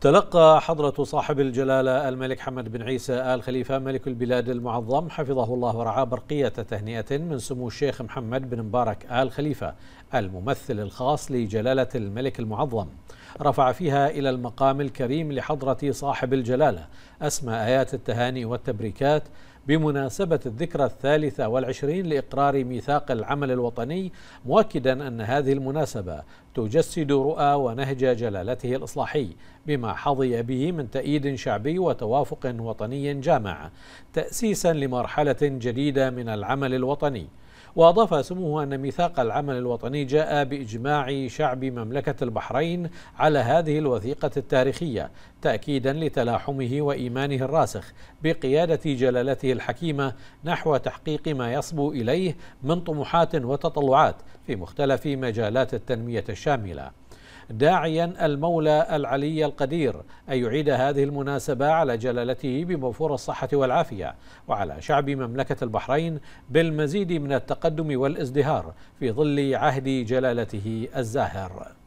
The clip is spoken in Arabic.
تلقى حضرة صاحب الجلالة الملك حمد بن عيسى آل خليفة ملك البلاد المعظم حفظه الله ورعاه برقية تهنئة من سمو الشيخ محمد بن مبارك آل خليفة الممثل الخاص لجلالة الملك المعظم رفع فيها إلى المقام الكريم لحضرة صاحب الجلالة أسمى آيات التهاني والتبريكات بمناسبة الذكرى الثالثة والعشرين لإقرار ميثاق العمل الوطني مؤكدا أن هذه المناسبة تجسد رؤى ونهج جلالته الإصلاحي بما حظي به من تأييد شعبي وتوافق وطني جامع تأسيسا لمرحلة جديدة من العمل الوطني وأضاف سموه أن ميثاق العمل الوطني جاء بإجماع شعب مملكة البحرين على هذه الوثيقة التاريخية تأكيدا لتلاحمه وإيمانه الراسخ بقيادة جلالته الحكيمة نحو تحقيق ما يصبو إليه من طموحات وتطلعات في مختلف مجالات التنمية الشاملة داعيا المولى العلي القدير أن يعيد هذه المناسبة على جلالته بموفور الصحة والعافية وعلى شعب مملكة البحرين بالمزيد من التقدم والازدهار في ظل عهد جلالته الزاهر